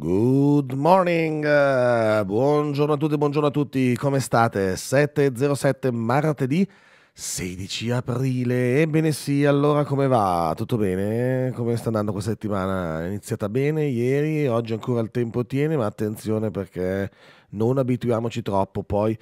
Good morning, buongiorno a tutti, buongiorno a tutti, come state? 7.07 martedì 16 aprile, ebbene sì, allora come va? Tutto bene? Come sta andando questa settimana? È iniziata bene ieri, oggi ancora il tempo tiene, ma attenzione perché non abituiamoci troppo, poi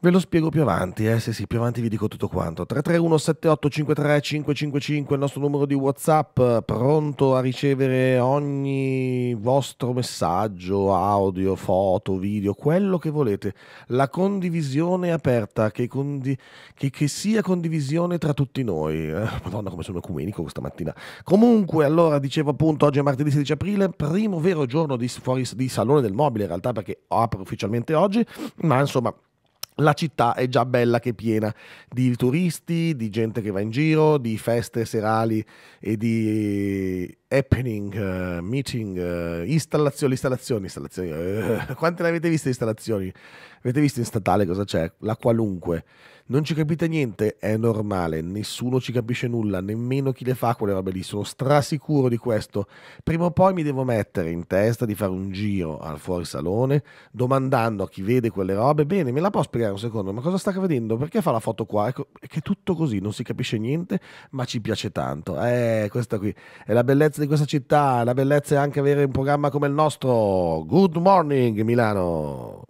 Ve lo spiego più avanti, eh, sì sì, più avanti vi dico tutto quanto. 331-7853-555, il nostro numero di Whatsapp, pronto a ricevere ogni vostro messaggio, audio, foto, video, quello che volete. La condivisione aperta, che, condi- che, che sia condivisione tra tutti noi. Eh, madonna come sono ecumenico questa mattina. Comunque, allora, dicevo appunto, oggi è martedì 16 aprile, primo vero giorno di, fuori, di Salone del Mobile in realtà, perché apre ufficialmente oggi, ma insomma la città è già bella che piena di turisti, di gente che va in giro, di feste serali e di eh, happening, uh, meeting, uh, installazioni, installazioni, installazioni. Uh, quante ne avete viste installazioni? Avete visto in statale cosa c'è? La qualunque non ci capite niente, è normale, nessuno ci capisce nulla, nemmeno chi le fa quelle robe lì, sono strasicuro di questo. Prima o poi mi devo mettere in testa di fare un giro al fuori salone domandando a chi vede quelle robe, bene, me la può spiegare un secondo, ma cosa sta accadendo? Perché fa la foto qua? Ecco, è che è tutto così, non si capisce niente, ma ci piace tanto. Eh, questa qui è la bellezza di questa città, la bellezza è anche avere un programma come il nostro. Good morning Milano!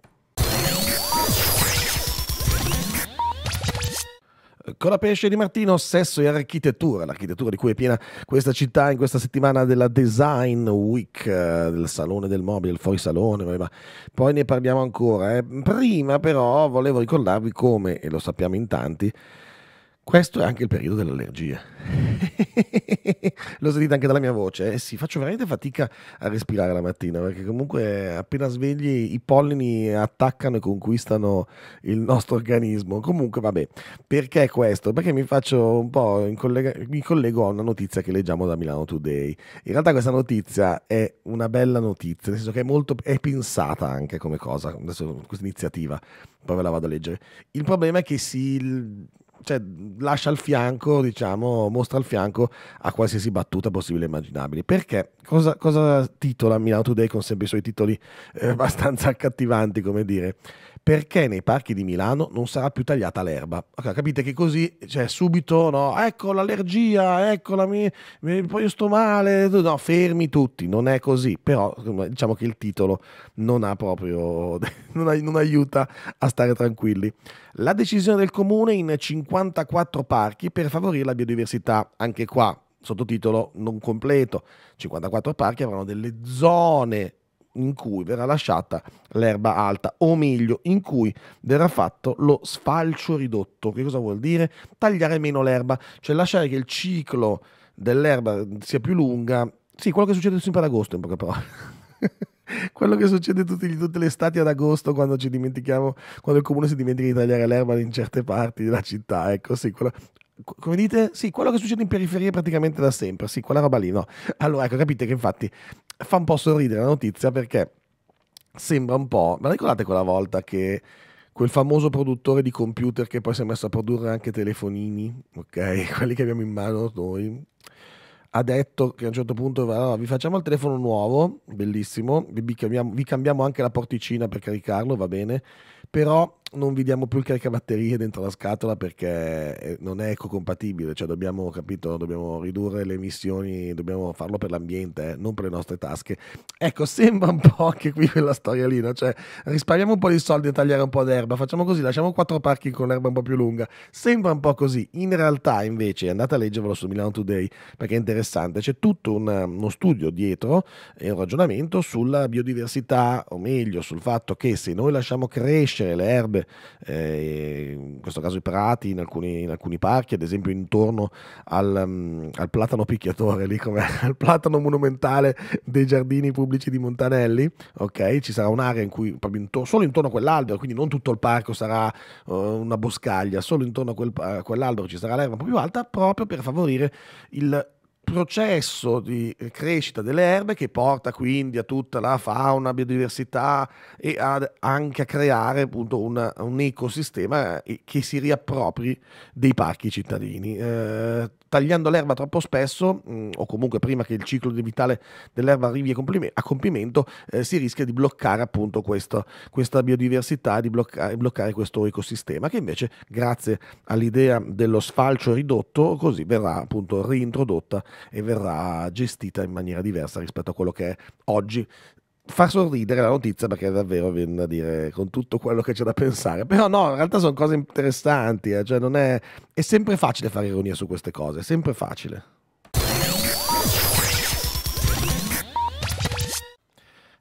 Con la pesce di Martino, sesso e architettura, l'architettura di cui è piena questa città in questa settimana della Design Week, eh, del Salone del Mobile, il Fuori Salone, ma poi ne parliamo ancora. Eh. Prima però volevo ricordarvi come, e lo sappiamo in tanti, questo è anche il periodo dell'allergia. Lo sentite anche dalla mia voce. Eh sì, faccio veramente fatica a respirare la mattina perché comunque appena svegli i pollini attaccano e conquistano il nostro organismo. Comunque vabbè, perché questo? Perché mi faccio un po' collega- mi collego a una notizia che leggiamo da Milano Today. In realtà questa notizia è una bella notizia, nel senso che è molto è pensata anche come cosa, questa iniziativa, poi ve la vado a leggere. Il problema è che si cioè, lascia il fianco, diciamo, mostra il fianco a qualsiasi battuta possibile e immaginabile. Perché cosa, cosa titola Milano Today con sempre i suoi titoli eh, abbastanza accattivanti, come dire? perché nei parchi di Milano non sarà più tagliata l'erba? Okay, capite che così, cioè subito, no, ecco l'allergia, ecco la mia, poi sto male, no, fermi tutti, non è così, però diciamo che il titolo non ha proprio, non aiuta a stare tranquilli. La decisione del comune in 54 parchi per favorire la biodiversità, anche qua sottotitolo non completo. 54 parchi avranno delle zone in cui verrà lasciata l'erba alta, o meglio, in cui verrà fatto lo sfalcio ridotto. Che cosa vuol dire? Tagliare meno l'erba, cioè lasciare che il ciclo dell'erba sia più lunga. Sì, quello che succede sempre ad agosto, in poche parole. quello che succede tutti, tutte le estati ad agosto quando ci dimentichiamo, quando il comune si dimentica di tagliare l'erba in certe parti della città, ecco sì, quello, come dite? Sì, quello che succede in periferia praticamente da sempre, sì, quella roba lì, no. Allora, ecco, capite che infatti fa un po' sorridere la notizia perché sembra un po'... Ma ricordate quella volta che quel famoso produttore di computer che poi si è messo a produrre anche telefonini, ok? Quelli che abbiamo in mano noi, ha detto che a un certo punto va, no, vi facciamo il telefono nuovo, bellissimo, vi cambiamo, vi cambiamo anche la porticina per caricarlo, va bene, però non vi diamo più il caricabatterie dentro la scatola perché eh, non è ecocompatibile, cioè dobbiamo, capito, dobbiamo ridurre le emissioni, dobbiamo farlo per l'ambiente, eh, non per le nostre tasche. Ecco, sembra un po' anche qui quella storia lì, no? cioè risparmiamo un po' di soldi a tagliare un po' d'erba, facciamo così, lasciamo quattro parchi con l'erba un po' più lunga, sembra un po' così. In realtà invece, andate a leggervelo su Milano Today perché è interessante, c'è tutto un, uno studio dietro e un ragionamento sulla biodiversità, o meglio sul fatto che se noi lasciamo crescere le erbe sarebbe eh, in questo caso i prati in alcuni, in alcuni parchi, ad esempio intorno al, um, al platano picchiatore, lì come al platano monumentale dei giardini pubblici di Montanelli, ok? Ci sarà un'area in cui proprio intorno, solo intorno a quell'albero, quindi non tutto il parco sarà uh, una boscaglia, solo intorno a, quel, a quell'albero ci sarà l'erba un po' più alta proprio per favorire il processo di eh, crescita delle erbe che porta quindi a tutta la fauna, biodiversità e ad, anche a creare appunto un, un, ecosistema eh, che si riappropri dei parchi cittadini. Eh, tagliando l'erba troppo spesso mh, mm, o comunque prima che il ciclo vitale dell'erba arrivi a compimento eh, si rischia di bloccare appunto questo, questa biodiversità, di bloccare, bloccare questo ecosistema che invece grazie all'idea dello sfalcio ridotto così verrà appunto reintrodotta e verrà gestita in maniera diversa rispetto a quello che è oggi fa sorridere la notizia perché davvero viene da dire con tutto quello che c'è da pensare. Però no, in realtà sono cose interessanti, eh? cioè non è... è sempre facile fare ironia su queste cose, è sempre facile.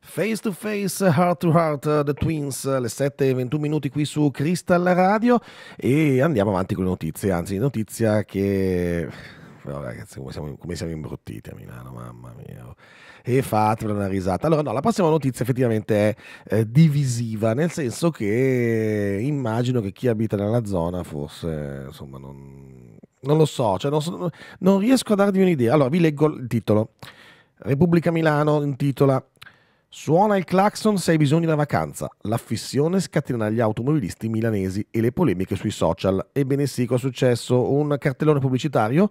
Face to face, heart to heart, uh, The Twins, uh, le 7 e 21 minuti qui su Crystal Radio e andiamo avanti con le notizie, anzi notizia che però ragazzi come siamo, come siamo, imbruttiti a Milano, mamma mia. E fatela una risata. Allora no, la prossima notizia effettivamente è eh, divisiva, nel senso che immagino che chi abita nella zona forse, insomma, non, non lo so, cioè non, so, non riesco a darvi un'idea. Allora vi leggo il titolo. Repubblica Milano intitola Suona il clacson se hai bisogno di una vacanza. L'affissione scatena gli automobilisti milanesi e le polemiche sui social. Ebbene sì, cosa è successo? Un cartellone pubblicitario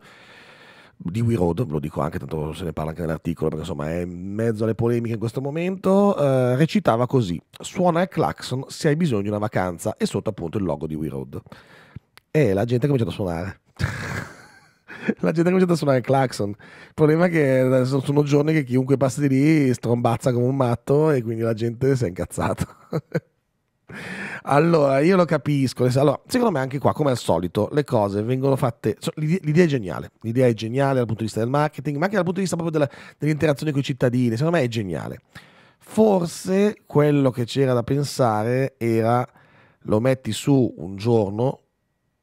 di We Road, lo dico anche, tanto se ne parla anche nell'articolo perché insomma è in mezzo alle polemiche in questo momento, eh, recitava così, suona il clacson se hai bisogno di una vacanza e sotto appunto il logo di We Road. E la gente ha cominciato a suonare. la gente ha cominciato a suonare il clacson. Il problema è che sono giorni che chiunque passa di lì strombazza come un matto e quindi la gente si è incazzata. Allora, io lo capisco. Allora, secondo me anche qua, come al solito, le cose vengono fatte. L'idea è geniale. L'idea è geniale dal punto di vista del marketing, ma anche dal punto di vista proprio della, dell'interazione con i cittadini. Secondo me è geniale. Forse quello che c'era da pensare era lo metti su un giorno,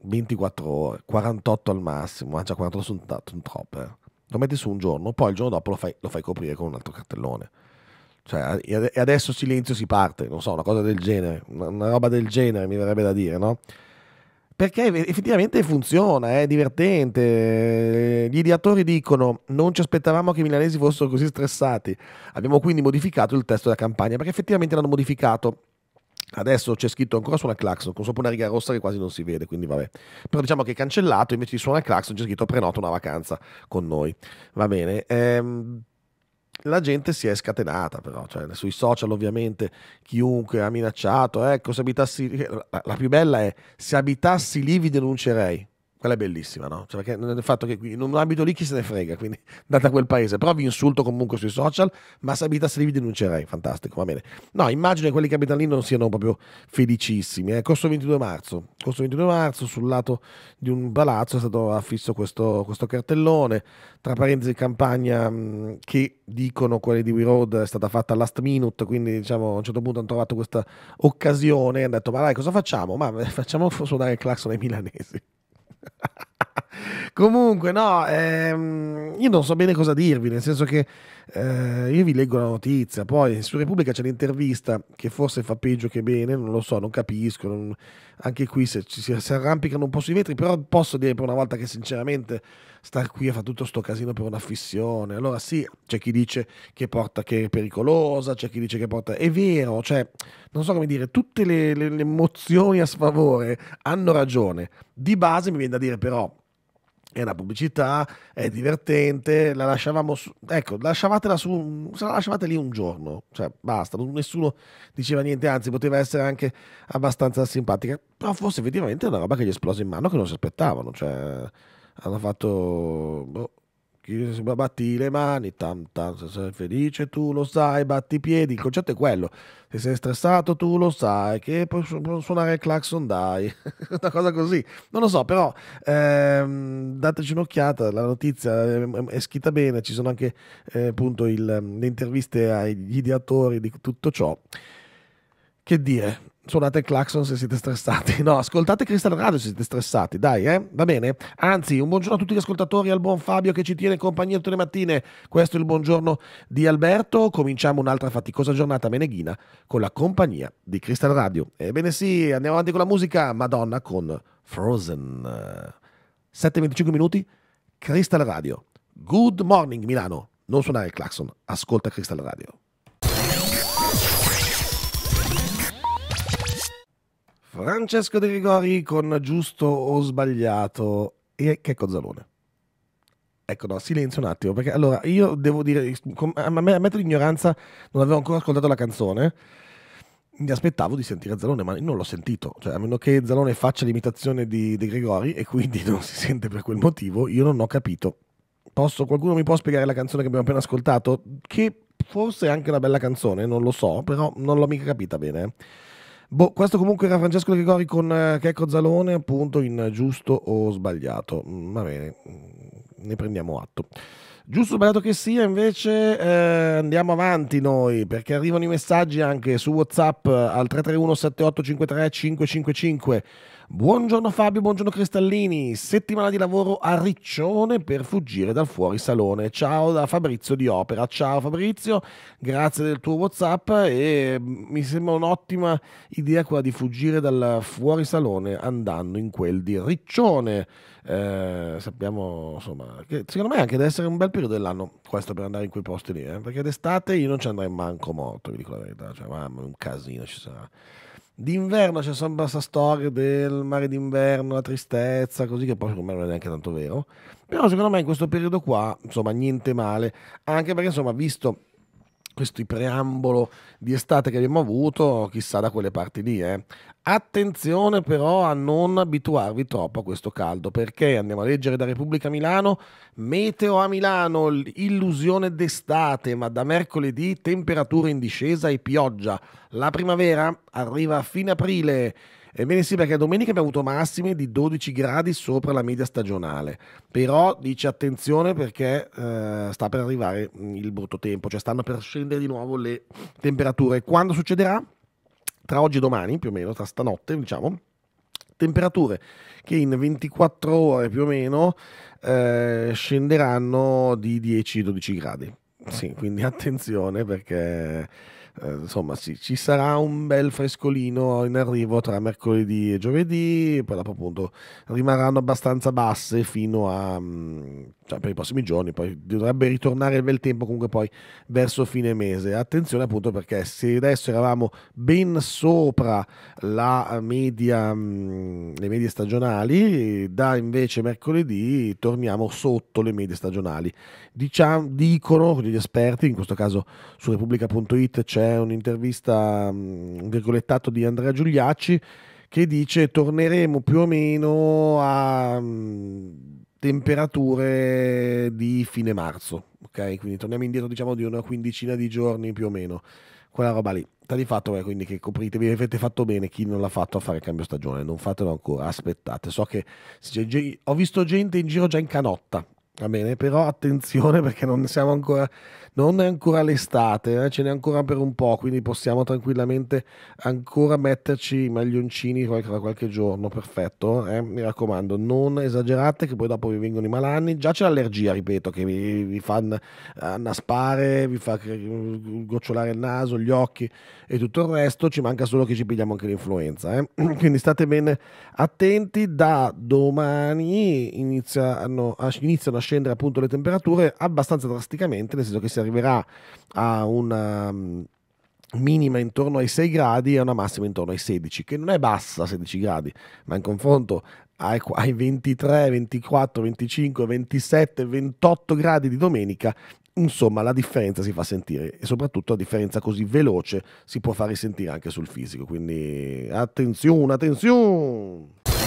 24 ore, 48 al massimo, già 48 sono, sono troppe. Eh. Lo metti su un giorno, poi il giorno dopo lo fai, lo fai coprire con un altro cartellone. Cioè, e adesso silenzio si parte, non so, una cosa del genere, una roba del genere mi verrebbe da dire, no? Perché effettivamente funziona, è divertente. Eh, gli ideatori dicono: Non ci aspettavamo che i milanesi fossero così stressati. Abbiamo quindi modificato il testo della campagna, perché effettivamente l'hanno modificato Adesso c'è scritto ancora suona Claxon, con sopra una riga rossa che quasi non si vede, quindi vabbè. Però diciamo che è cancellato, invece di suona Claxon c'è scritto prenota una vacanza con noi. Va bene. Ehm, la gente si è scatenata però, cioè, sui social ovviamente chiunque ha minacciato, ecco eh, se abitassi, la, la più bella è se abitassi lì vi denuncerei. Quella è bellissima, no? Cioè, perché il fatto che qui in un abito lì chi se ne frega, quindi andate a quel paese, però vi insulto comunque sui social, ma se abitassi vi denuncerei, fantastico, va bene. No, immagino che quelli che abitano lì non siano proprio felicissimi. Eh. Corso 22 marzo, corso 22 marzo, sul lato di un palazzo è stato affisso questo, questo cartellone, tra parentesi campagna mh, che dicono quelli di We Road è stata fatta last minute, quindi diciamo a un certo punto hanno trovato questa occasione e hanno detto ma dai cosa facciamo? Ma eh, facciamo suonare il clacson ai milanesi. Comunque, no, ehm, io non so bene cosa dirvi, nel senso che eh, io vi leggo la notizia, poi su Repubblica c'è l'intervista che forse fa peggio che bene, non lo so, non capisco, non... anche qui se, ci, si arrampicano un po' sui vetri, però posso dire per una volta che sinceramente star qui a fare tutto sto casino per una fissione. Allora sì, c'è chi dice che, porta, che è pericolosa, c'è chi dice che porta... È vero, cioè, non so come dire, tutte le, le, le mozioni a sfavore hanno ragione. Di base mi viene da dire però, è una pubblicità, è divertente, la lasciavamo su, ecco, lasciavatela su, se la lasciavate lì un giorno, cioè basta, nessuno diceva niente, anzi poteva essere anche abbastanza simpatica, però forse effettivamente è una roba che gli esplose in mano che non si aspettavano, cioè hanno fatto... Boh, batti le mani, tam, tam, se sei felice tu lo sai, batti i piedi, il concetto è quello, se sei stressato tu lo sai, che puoi suonare il claxon dai, una cosa così, non lo so, però ehm, dateci un'occhiata, la notizia ehm, ehm, è scritta bene, ci sono anche eh, appunto il, le interviste agli ideatori di tutto ciò, che dire, suonate il clacson se siete stressati. No, ascoltate Crystal Radio se siete stressati, dai, eh? Va bene? Anzi, un buongiorno a tutti gli ascoltatori, al buon Fabio che ci tiene in compagnia tutte le mattine. Questo è il buongiorno di Alberto. Cominciamo un'altra faticosa giornata meneghina con la compagnia di Crystal Radio. Ebbene sì, andiamo avanti con la musica. Madonna con Frozen. 7.25 minuti, Crystal Radio. Good morning Milano. Non suonare il clacson, ascolta Crystal Radio. Francesco De Rigori con giusto o sbagliato e Checco Zalone. Ecco, no, silenzio un attimo, perché allora io devo dire, a ammetto l'ignoranza, non avevo ancora ascoltato la canzone, mi aspettavo di sentire Zalone, ma non l'ho sentito, cioè a meno che Zalone faccia l'imitazione di De Gregori e quindi non si sente per quel motivo, io non ho capito. Posso, qualcuno mi può spiegare la canzone che abbiamo appena ascoltato? Che forse è anche una bella canzone, non lo so, però non l'ho mica capita bene. Boh, questo comunque era Francesco Gregori con eh, Checco Zalone, appunto in giusto o sbagliato. Mm, va bene, mm, ne prendiamo atto. Giusto sbagliato che sia, invece eh, andiamo avanti noi perché arrivano i messaggi anche su WhatsApp al 331 7853 555. Buongiorno Fabio, buongiorno Cristallini. Settimana di lavoro a Riccione per fuggire dal fuori salone. Ciao da Fabrizio di Opera. Ciao Fabrizio, grazie del tuo WhatsApp e mm, mi sembra un'ottima idea quella di fuggire dal fuori salone andando in quel di Riccione. Eh, sappiamo insomma che secondo me anche deve essere un bel periodo dell'anno questo per andare in quei posti lì, eh? perché d'estate io non ci andrei manco morto, vi dico la verità, cioè mamma, un casino ci sarà. D'inverno c'è sempre questa storia del mare d'inverno, la tristezza, così che poi secondo me non è neanche tanto vero. Però secondo me in questo periodo qua, insomma, niente male, anche perché insomma, visto questo preambolo di estate che abbiamo avuto, chissà da quelle parti lì. Eh. Attenzione però a non abituarvi troppo a questo caldo, perché andiamo a leggere da Repubblica Milano, meteo a Milano, illusione d'estate, ma da mercoledì temperature in discesa e pioggia. La primavera arriva a fine aprile. Ebbene sì, perché domenica abbiamo avuto massime di 12 gradi sopra la media stagionale, però dice attenzione perché eh, sta per arrivare mm, il brutto tempo, cioè stanno per scendere di nuovo le temperature. Quando succederà? Tra oggi e domani, più o meno, tra stanotte, diciamo, temperature che in 24 ore più o meno eh, scenderanno di 10-12 gradi. Sì, quindi attenzione perché eh, insomma sì, ci sarà un bel frescolino in arrivo tra mercoledì e giovedì, poi dopo appunto rimarranno abbastanza basse fino a... Mm, cioè, per i prossimi giorni, poi dovrebbe ritornare il bel tempo comunque poi verso fine mese. Attenzione appunto perché se adesso eravamo ben sopra la media, mm, le medie stagionali, da invece mercoledì torniamo sotto le medie stagionali. Diciamo, dicono gli esperti, in questo caso su repubblica.it c'è è un'intervista, un mm, virgolettato di Andrea Giuliacci, che dice torneremo più o meno a mm, temperature di fine marzo, ok? Quindi torniamo indietro diciamo di una quindicina di giorni più o meno, quella roba lì. Sta di fatto, eh, quindi che copritevi, avete fatto bene chi non l'ha fatto a fare il cambio stagione, non fatelo ancora, aspettate. So che ho visto gente in giro già in canotta, va bene, però attenzione perché non siamo ancora non è ancora l'estate, eh, ce n'è ancora per un po', quindi possiamo tranquillamente ancora metterci i maglioncini qualche, qualche giorno, perfetto, eh, mi raccomando, non esagerate che poi dopo vi vengono i malanni, già c'è l'allergia, ripeto, che vi, vi fa eh, naspare, vi fa gocciolare il naso, gli occhi e tutto il resto, ci manca solo che ci pigliamo anche l'influenza, eh. quindi state bene attenti, da domani iniziano, iniziano a scendere appunto le temperature abbastanza drasticamente, nel senso che si arriverà a una um, minima intorno ai 6 gradi e una massima intorno ai 16, che non è bassa 16 gradi, ma in confronto ai 23, 24, 25, 27, 28 gradi di domenica, insomma la differenza si fa sentire e soprattutto la differenza così veloce si può fare sentire anche sul fisico, quindi attenzione, attenzione!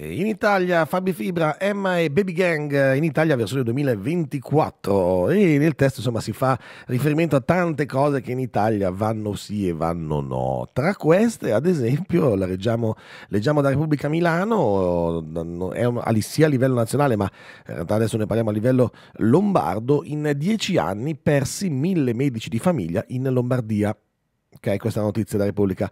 Eh, in Italia Fabi Fibra, Emma e Baby Gang eh, in Italia versione 2024 e nel testo insomma si fa riferimento a tante cose che in Italia vanno sì e vanno no. Tra queste ad esempio la leggiamo, leggiamo da Repubblica Milano, eh, è un, sia a livello nazionale ma in realtà adesso ne parliamo a livello lombardo, in dieci anni persi mille medici di famiglia in Lombardia. Ok, questa è la notizia da Repubblica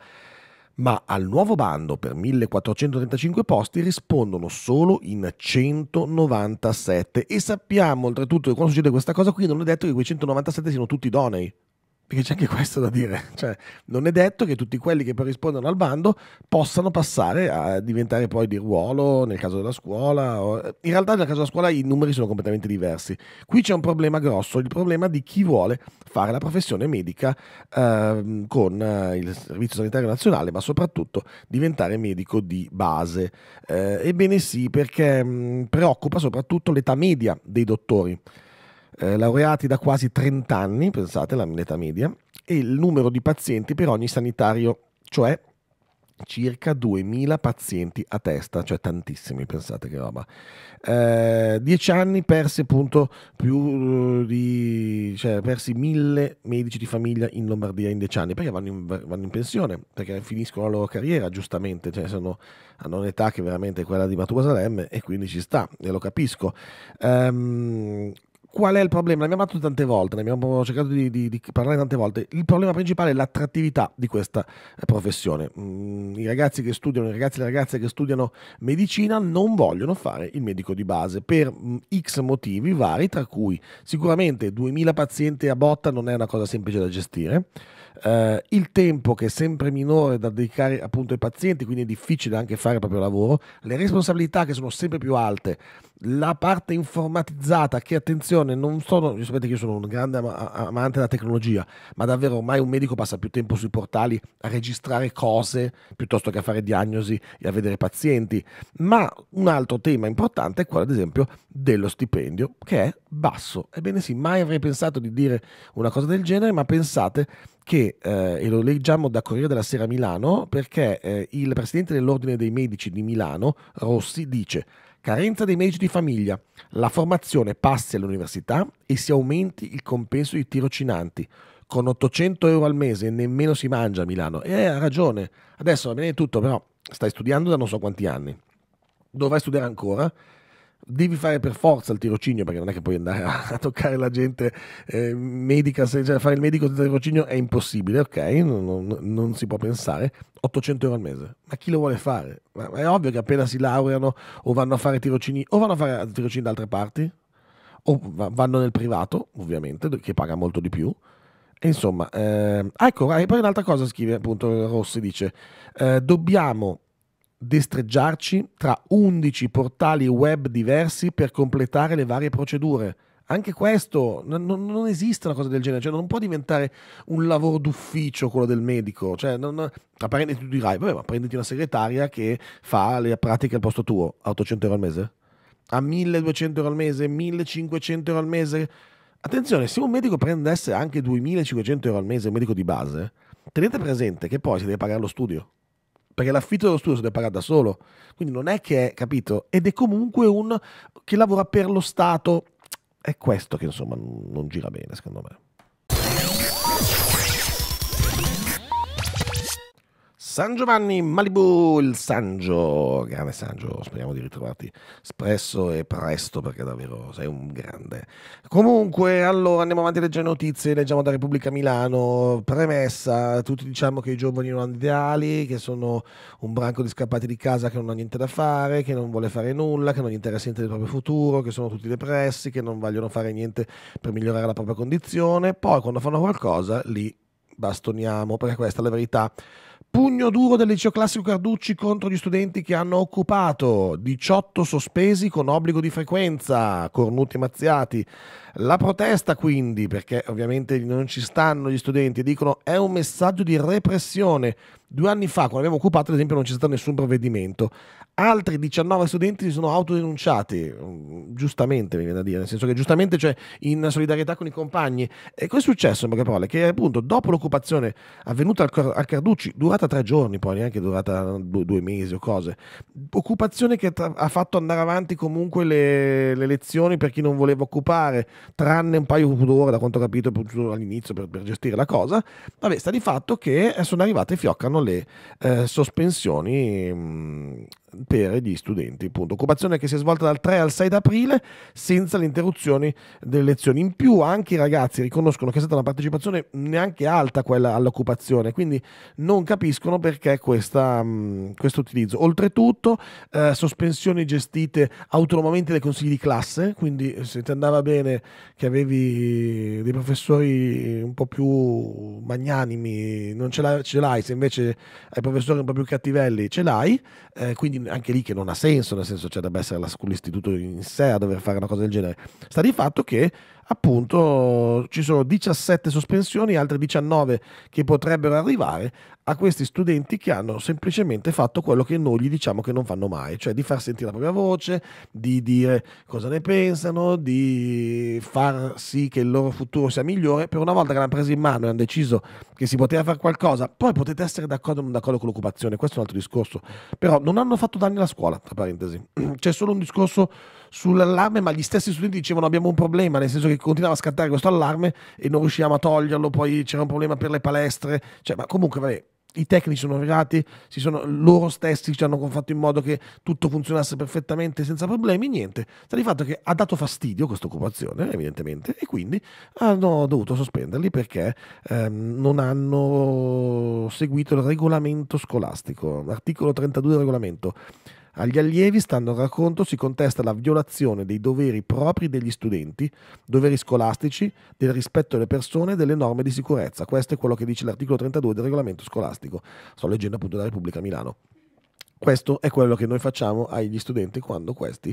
ma al nuovo bando per 1435 posti rispondono solo in 197 e sappiamo oltretutto che quando succede questa cosa qui non è detto che quei 197 siano tutti idonei. Perché c'è anche questo da dire, cioè, non è detto che tutti quelli che poi rispondono al bando possano passare a diventare poi di ruolo nel caso della scuola. O... In realtà nel caso della scuola i numeri sono completamente diversi. Qui c'è un problema grosso, il problema di chi vuole fare la professione medica ehm, eh, con il Servizio Sanitario Nazionale, ma soprattutto diventare medico di base. Eh, ebbene sì, perché mh, mm, preoccupa soprattutto l'età media dei dottori eh, laureati da quasi 30 anni, pensate la l'età media, e il numero di pazienti per ogni sanitario, cioè circa 2000 pazienti a testa, cioè tantissimi, pensate che roba. 10 eh, anni persi appunto più eh, di, cioè persi mille medici di famiglia in Lombardia in 10 anni, perché vanno in, vanno in, pensione, perché finiscono la loro carriera, giustamente, cioè sono, hanno un'età che veramente è quella di Matusalemme e quindi ci sta, e lo capisco. Eh, Qual è il problema? L'abbiamo fatto tante volte, ne abbiamo cercato di, di, di, parlare tante volte. Il problema principale è l'attrattività di questa eh, professione. Mm, I ragazzi che studiano, i ragazzi e le ragazze che studiano medicina non vogliono fare il medico di base per mm, x motivi vari, tra cui sicuramente 2000 pazienti a botta non è una cosa semplice da gestire. Uh, il tempo che è sempre minore da dedicare appunto ai pazienti, quindi è difficile anche fare il proprio lavoro, le responsabilità che sono sempre più alte la parte informatizzata che attenzione non sono sapete che io sono un grande am amante della tecnologia ma davvero ormai un medico passa più tempo sui portali a registrare cose piuttosto che a fare diagnosi e a vedere pazienti ma un altro tema importante è quello ad esempio dello stipendio che è basso ebbene sì mai avrei pensato di dire una cosa del genere ma pensate che, eh, e lo leggiamo da Corriere della Sera Milano, perché eh, il presidente dell'Ordine dei Medici di Milano, Rossi, dice carenza dei medici di famiglia, la formazione passi all'università e si aumenti il compenso di tirocinanti. Con 800 euro al mese nemmeno si mangia a Milano. E eh, ha ragione, adesso va bene tutto, però stai studiando da non so quanti anni. Dovrai studiare ancora devi fare per forza il tirocinio perché non è che puoi andare a, toccare la gente eh, medica, se, cioè fare il medico del tirocinio è impossibile, ok, non, non, non, si può pensare, 800 euro al mese, ma chi lo vuole fare? Ma, ma è ovvio che appena si laureano o vanno a fare tirocini o vanno a fare tirocini da altre parti o vanno nel privato, ovviamente, che paga molto di più. insomma, eh, ecco, e poi un'altra cosa scrive appunto Rossi, dice, eh, dobbiamo destreggiarci tra 11 portali web diversi per completare le varie procedure. Anche questo non, non esiste una cosa del genere, cioè non può diventare un lavoro d'ufficio quello del medico. Cioè, non, apparenti, tu dirai, vabbè, ma prenditi una segretaria che fa le pratiche al posto tuo a 800 euro al mese? A 1200 euro al mese? 1500 euro al mese? Attenzione, se un medico prendesse anche 2500 euro al mese, un medico di base, tenete presente che poi si deve pagare lo studio perché l'affitto dello studio se deve pagare da solo. Quindi non è che è, capito? Ed è comunque un che lavora per lo Stato. È questo che insomma non gira bene, secondo me. San Giovanni Malibu, il Sangio, grande Sangio, speriamo di ritrovarti spesso e presto perché davvero sei un grande. Comunque, allora andiamo avanti a leggere notizie, leggiamo da Repubblica Milano, premessa, tutti diciamo che i giovani non hanno ideali, che sono un branco di scappati di casa che non ha niente da fare, che non vuole fare nulla, che non gli interessa niente del proprio futuro, che sono tutti depressi, che non vogliono fare niente per migliorare la propria condizione, poi quando fanno qualcosa li bastoniamo, perché questa è la verità pugno duro del liceo classico Carducci contro gli studenti che hanno occupato 18 sospesi con obbligo di frequenza, cornuti e mazziati. La protesta quindi, perché ovviamente non ci stanno gli studenti, dicono è un messaggio di repressione. Due anni fa, quando abbiamo occupato, ad esempio, non c'è stato nessun provvedimento altri 19 studenti si sono autodenunciati, mm, giustamente mi viene da dire, nel senso che giustamente cioè in solidarietà con i compagni. E cosa è successo in poche parole? Che appunto dopo l'occupazione avvenuta a Carducci, durata tre giorni poi, neanche durata due, mesi o cose, occupazione che tra- ha fatto andare avanti comunque le, le elezioni per chi non voleva occupare, tranne un paio d'ore da quanto ho capito all'inizio per, per gestire la cosa, vabbè sta di fatto che eh, sono arrivate e fioccano le eh, sospensioni. Mh, mm, per gli studenti. Appunto. Occupazione che si è svolta dal 3 al 6 aprile senza le interruzioni delle lezioni. In più anche i ragazzi riconoscono che è stata una partecipazione neanche alta quella all'occupazione, quindi non capiscono perché questa, mh, mm, questo utilizzo. Oltretutto eh, sospensioni gestite autonomamente dai consigli di classe, quindi se ti andava bene che avevi dei professori un po' più magnanimi, non ce l'hai, ce l'hai se invece hai professori un po' più cattivelli, ce l'hai, eh, quindi anche lì che non ha senso, nel senso cioè deve essere la, l'istituto in sé a dover fare una cosa del genere. Sta di fatto che appunto ci sono 17 sospensioni, altre 19 che potrebbero arrivare a questi studenti che hanno semplicemente fatto quello che noi gli diciamo che non fanno mai, cioè di far sentire la propria voce, di dire cosa ne pensano, di far sì che il loro futuro sia migliore. Per una volta che l'hanno preso in mano e hanno deciso che si poteva fare qualcosa, poi potete essere d'accordo o non d'accordo con l'occupazione, questo è un altro discorso, però non hanno fatto danni alla scuola, tra parentesi. C'è solo un discorso sull'allarme, ma gli stessi studenti dicevano abbiamo un problema, nel senso che continuava a scattare questo allarme e non riuscivamo a toglierlo, poi c'era un problema per le palestre, cioè, ma comunque vabbè, i tecnici sono arrivati, sono, loro stessi ci hanno fatto in modo che tutto funzionasse perfettamente senza problemi, niente. Sta di fatto che ha dato fastidio questa occupazione, evidentemente, e quindi hanno dovuto sospenderli perché ehm, non hanno seguito il regolamento scolastico. l'articolo 32 del regolamento. Agli allievi, stando al racconto, si contesta la violazione dei doveri propri degli studenti, doveri scolastici, del rispetto delle persone e delle norme di sicurezza. Questo è quello che dice l'articolo 32 del regolamento scolastico. Sto leggendo appunto la Repubblica Milano. Questo è quello che noi facciamo agli studenti quando questi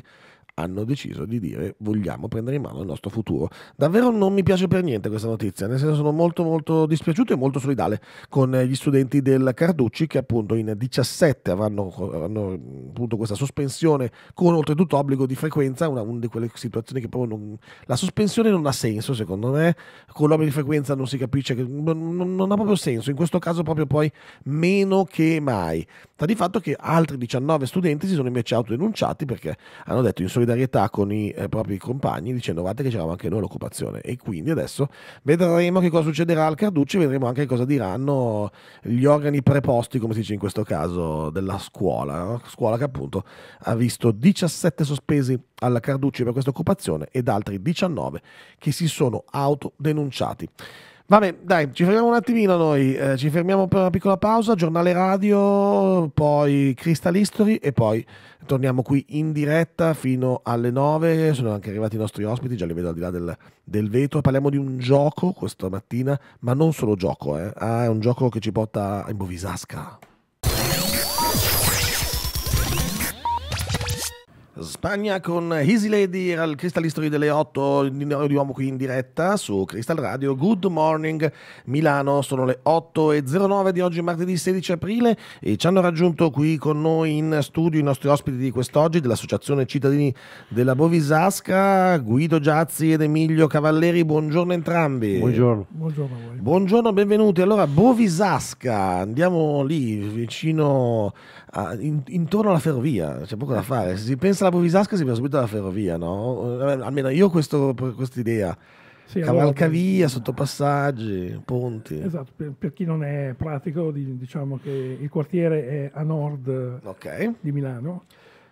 hanno deciso di dire vogliamo prendere in mano il nostro futuro. Davvero non mi piace per niente questa notizia, nel senso sono molto molto dispiaciuto e molto solidale con gli studenti del Carducci che appunto in 17 avranno, avranno appunto questa sospensione con oltretutto obbligo di frequenza, una, una di quelle situazioni che proprio non, la sospensione non ha senso secondo me, con l'obbligo di frequenza non si capisce, che, non, non ha proprio senso, in questo caso proprio poi meno che mai. Sta di fatto che altri 19 studenti si sono invece autodenunciati perché hanno detto in solidarietà con i eh, propri compagni dicendo guardate che c'eravamo anche noi l'occupazione e quindi adesso vedremo che cosa succederà al Carducci, vedremo anche cosa diranno gli organi preposti come si dice in questo caso della scuola, no? scuola che appunto ha visto 17 sospesi alla Carducci per questa occupazione ed altri 19 che si sono autodenunciati. Vabbè, dai, ci fermiamo un attimino noi, eh, ci fermiamo per una piccola pausa, giornale radio, poi Crystal History e poi torniamo qui in diretta fino alle 9, sono anche arrivati i nostri ospiti, già li vedo al di là del, del vetro, parliamo di un gioco questa mattina, ma non solo gioco, eh. ah, è un gioco che ci porta a Imbovvisasca. Spagna con Easy Lady era il Crystal History delle 8 di Uomo qui in diretta su Crystal Radio. Good morning Milano, sono le 8.09 di oggi martedì 16 aprile e ci hanno raggiunto qui con noi in studio i nostri ospiti di quest'oggi dell'Associazione Cittadini della Bovisasca, Guido Giazzi ed Emilio Cavalleri. Buongiorno entrambi. Buongiorno. Buongiorno a voi. Buongiorno, benvenuti. Allora Bovisasca, andiamo lì vicino a, in, intorno alla ferrovia, c'è poco da eh. fare. Se si pensa alla Bovisasca si pensa subito alla ferrovia, no? Eh, almeno io ho questa idea. Sì, Cavalcavia, allora, sottopassaggi, ponti. Esatto, per, per, chi non è pratico diciamo che il quartiere è a nord okay. di Milano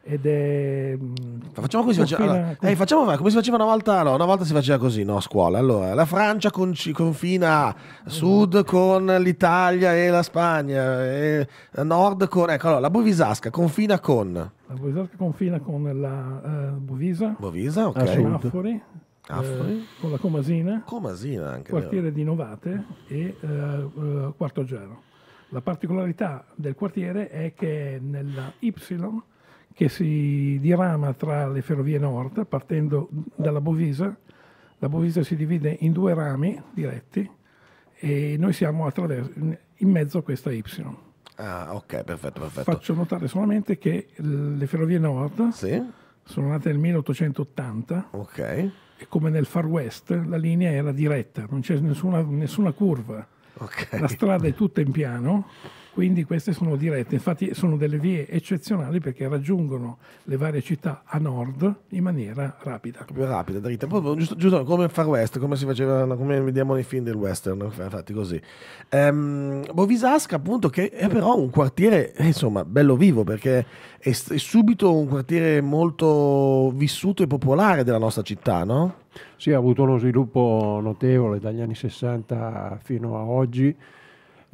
ed è facciamo così faccia... eh, facciamo come si faceva una volta no, una volta si faceva così no, a scuola allora la Francia con... confina sud con l'Italia e la Spagna e nord con ecco allora la Bovisasca confina con la Bovisasca confina con la eh, Bovisa Bovisa ok Afori, eh, con la Comasina Comasina anche quartiere vero. di Novate e eh, eh, Quarto Gero la particolarità del quartiere è che nella Y che si dirama tra le ferrovie nord partendo dalla Bovisa. La Bovisa si divide in due rami diretti e noi siamo in mezzo a questa Y. Ah, ok, perfetto, perfetto. Faccio notare solamente che le ferrovie nord sì. sono nate nel 1880. Ok. E come nel Far West la linea era diretta, non c'è nessuna, nessuna curva. Okay. La strada è tutta in piano quindi queste sono dirette, infatti sono delle vie eccezionali perché raggiungono le varie città a nord in maniera rapida. Più rapida, dritta, proprio giusto, giusto come far west, come si faceva, come vediamo nei film del western, infatti così. Um, Bovisasca appunto che è però un quartiere, insomma, bello vivo perché è, è subito un quartiere molto vissuto e popolare della nostra città, no? Sì, ha avuto uno sviluppo notevole dagli anni 60 fino a oggi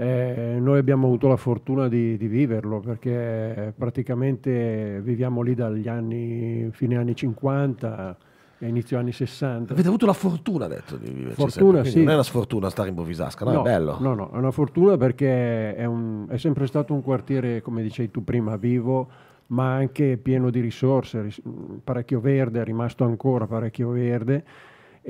eh, noi abbiamo avuto la fortuna di, di, viverlo perché praticamente viviamo lì dagli anni, fine anni 50 e inizio anni 60. Avete avuto la fortuna, detto, di vivere fortuna, sì. Non è una sfortuna stare in Bovisasca, no? no? È bello. No, no, è una fortuna perché è, un, è sempre stato un quartiere, come dicevi tu prima, vivo, ma anche pieno di risorse, parecchio verde, è rimasto ancora parecchio verde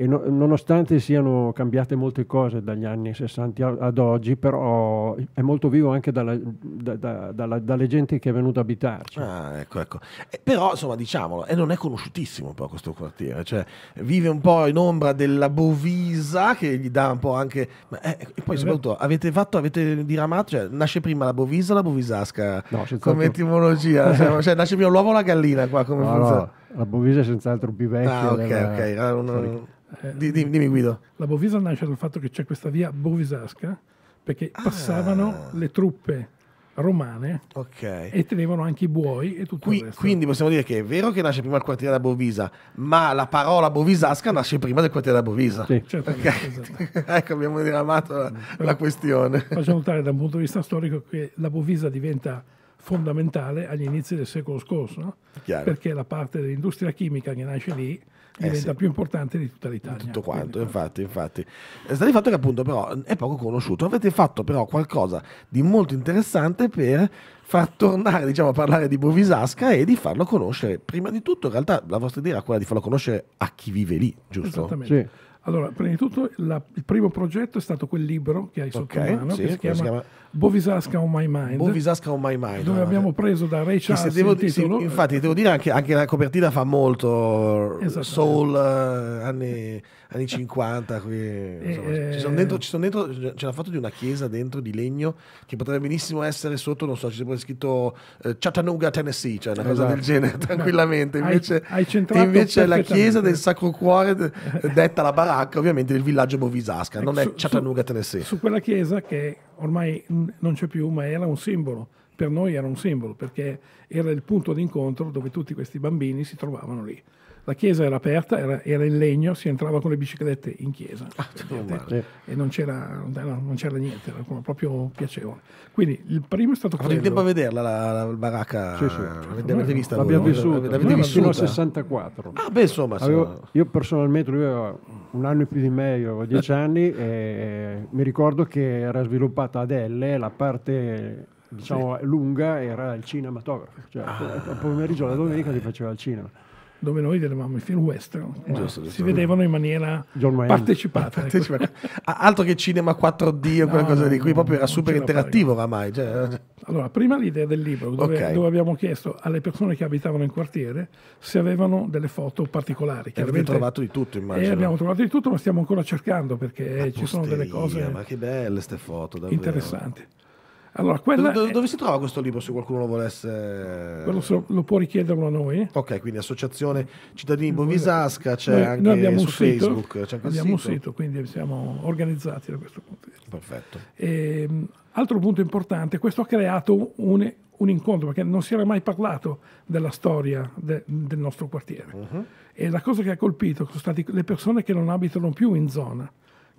e no, nonostante siano cambiate molte cose dagli anni 60 ad oggi, però è molto vivo anche dalla, da, da, dalla, dalle gente che è venuta a abitarci. Ah, ecco, ecco. Eh, però insomma diciamolo, eh, non è conosciutissimo però questo quartiere, cioè vive un po' in ombra della Bovisa che gli dà un po' anche... Ma, eh, e poi eh, soprattutto avete fatto, avete diramato, cioè nasce prima la Bovisa o la Bovisasca no, come tanto... etimologia, cioè, cioè, nasce prima l'uovo o la gallina qua come no, funziona? No. La Bovisa è senz'altro più vecchia. Ah, ok, della... ok. Ah, una... eh, dimmi, dimmi, Guido. La Bovisa nasce dal fatto che c'è questa via Bovisasca perché ah. passavano le truppe romane okay. e tenevano anche i buoi e tutto Qui, il resto. Quindi possiamo dire che è vero che nasce prima il quartiere della Bovisa, ma la parola bovisasca nasce prima del quartiere della Bovisa. Sì, certo. Okay. Esatto. ecco, abbiamo diramato la, la questione. Facciamo notare da un punto di vista storico che la Bovisa diventa fondamentale agli inizi del secolo scorso, no? perché la parte dell'industria chimica che nasce lì eh diventa eh sì. più importante di tutta l'Italia. Tutto quanto, Quindi, infatti, infatti. Sta di fatto che appunto però è poco conosciuto. Avete fatto però qualcosa di molto interessante per far tornare diciamo, a parlare di Bovisasca e di farlo conoscere. Prima di tutto, in realtà, la vostra idea era quella di farlo conoscere a chi vive lì, giusto? Esattamente. Sì. Allora, prima di tutto, la, il primo progetto è stato quel libro che hai sotto okay, mano, sì, che si chiama, si chiama Bovisasca on My Mind. Bovisasca on My Mind. Dove abbiamo preso da Ray Charles devo, titolo, sì, infatti, devo dire anche, anche la copertina fa molto soul, eh, anni anni 50, qui, insomma, eh, ci, eh. ci sono dentro, c'è la foto di una chiesa dentro di legno che potrebbe benissimo essere sotto, non so, ci sarebbe scritto eh, Chattanooga, Tennessee, cioè una cosa esatto. del genere, tranquillamente. Invece, hai, hai invece la chiesa del Sacro Cuore, detta la baracca, ovviamente del villaggio Bovisasca, ecco, non è Chattanooga, su, Tennessee. Su quella chiesa che ormai non c'è più, ma era un simbolo per noi era un simbolo perché era il punto d'incontro dove tutti questi bambini si trovavano lì la chiesa era aperta, era, era, in legno, si entrava con le biciclette in chiesa ah, e, non c'era, non c'era niente, era proprio piacevole. Quindi il primo è stato quello. Avete tempo a vederla la, la, baracca? Sì, sì. L'avete vista? L'abbiamo vissuta. L'avete vissuta? Fino al 64. Ah, beh, insomma. Avevo, io personalmente, lui aveva un anno e più di me, io avevo dieci anni, e mi ricordo che era sviluppata ad L la parte diciamo, sì. lunga era il cinematografo. Cioè, ah, pomeriggio la domenica si faceva il cinema dove noi vedevamo i film western, giusto, giusto. si vedevano in maniera partecipata. Ecco. partecipata. Altro che cinema 4D o quella no, cosa no, di qui, no, proprio era super interattivo oramai. Cioè, eh, cioè. Allora, prima l'idea del libro, dove, okay. dove, abbiamo chiesto alle persone che abitavano in quartiere se avevano delle foto particolari. E avete trovato di tutto, eh, immagino. E abbiamo trovato di tutto, ma stiamo ancora cercando perché ci sono delle cose... Ma che belle queste foto, davvero. Interessanti. Allora, dove, dove è... si trova questo libro se qualcuno lo volesse? So, lo può richiederlo a noi. Ok, quindi Associazione Cittadini Bovisasca c'è noi, anche noi su sito, Facebook. C'è anche abbiamo sito. un sito, quindi siamo organizzati da questo punto di vista. Perfetto. E, ehm, altro punto importante, questo ha creato un, un, incontro perché non si era mai parlato della storia de, del nostro quartiere. Uh-huh. E la cosa che ha colpito sono state le persone che non abitano più in zona,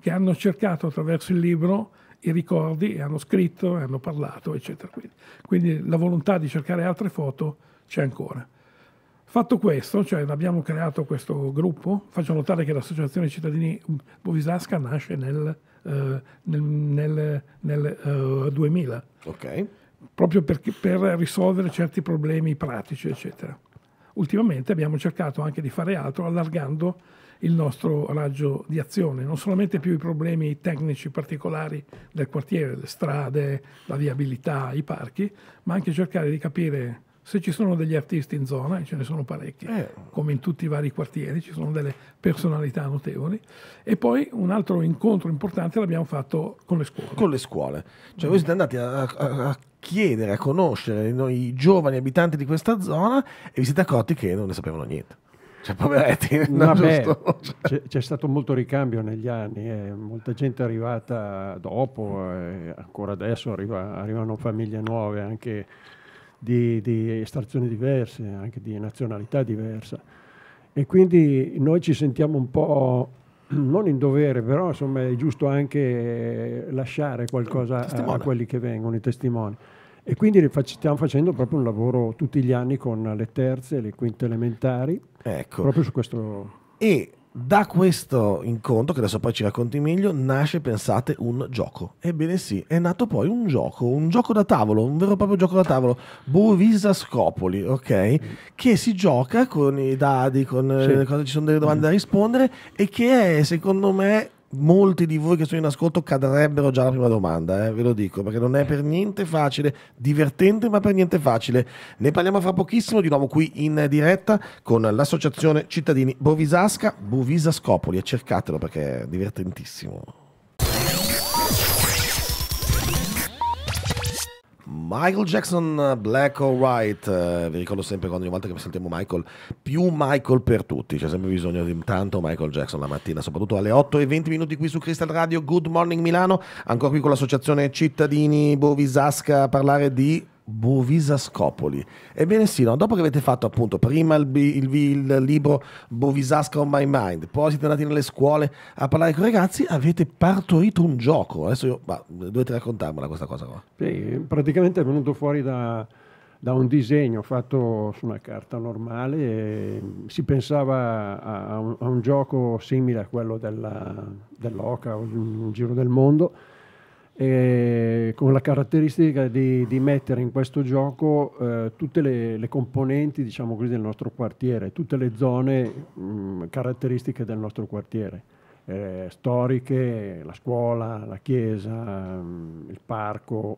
che hanno cercato attraverso il libro i ricordi e hanno scritto e hanno parlato, eccetera. Quindi, quindi la volontà di cercare altre foto c'è ancora. Fatto questo, cioè abbiamo creato questo gruppo, faccio notare che l'associazione cittadini mm, Bovisasca nasce nel, eh, nel, nel, nel eh, 2000, okay. proprio per, per risolvere certi problemi pratici, eccetera. Ultimamente abbiamo cercato anche di fare altro allargando il nostro raggio di azione, non solamente più i problemi tecnici particolari del quartiere, le strade, la viabilità, i parchi, ma anche cercare di capire se ci sono degli artisti in zona, e ce ne sono parecchi, eh. come in tutti i vari quartieri, ci sono delle personalità notevoli. E poi un altro incontro importante l'abbiamo fatto con le scuole. Con le scuole. Cioè mm. voi siete andati a, a, a chiedere, a conoscere i giovani abitanti di questa zona e vi siete accorti che non ne sapevano niente. Cioè, poveretti, Vabbè, c'è, c'è, stato molto ricambio negli anni, eh. molta gente è arrivata dopo, eh. ancora adesso arriva, arrivano famiglie nuove anche di, di estrazioni diverse, anche di nazionalità diversa. E quindi noi ci sentiamo un po' non in dovere, però insomma è giusto anche lasciare qualcosa a, a quelli che vengono, i testimoni. E quindi stiamo facendo proprio un lavoro tutti gli anni con le terze e le quinte elementari, ecco. proprio su questo. E da questo incontro, che adesso poi ci racconti meglio, nasce, pensate, un gioco. Ebbene sì, è nato poi un gioco, un gioco da tavolo, un vero e proprio gioco da tavolo, Bovisa Scopoli, ok? Che si gioca con i dadi, con sì. le cose, ci sono delle domande da rispondere e che è, secondo me, molti di voi che sono in ascolto cadrebbero già la prima domanda, eh, ve lo dico, perché non è eh. per niente facile, divertente ma per niente facile. Ne parliamo fra pochissimo di nuovo qui in diretta con l'associazione cittadini Bovisasca, Bovisascopoli e cercatelo perché è divertentissimo. Michael Jackson Black or White, eh, vi ricordo sempre quando ogni volta che mi sentiamo Michael, più Michael per tutti, c'è sempre bisogno di tanto Michael Jackson la mattina, soprattutto alle 8 e 20 minuti qui su Crystal Radio, Good Morning Milano, ancora qui con l'associazione Cittadini Bovisasca a parlare di Bovisa Scopoli. Ebbene sì, no? dopo che avete fatto appunto prima il, il, il libro Bovisasca on my mind, poi siete andati nelle scuole a parlare con i ragazzi, avete partorito un gioco. Adesso io, ma, dovete raccontarmela questa cosa qua. Sì, praticamente è venuto fuori da, da un disegno fatto su una carta normale, si pensava a, a, un, a un, gioco simile a quello della, dell'Oca o in giro del mondo eh, con la caratteristica di, di, mettere in questo gioco eh, tutte le, le componenti diciamo così, del nostro quartiere, tutte le zone mh, mm, caratteristiche del nostro quartiere, eh, storiche, la scuola, la chiesa, mh, mm, il parco,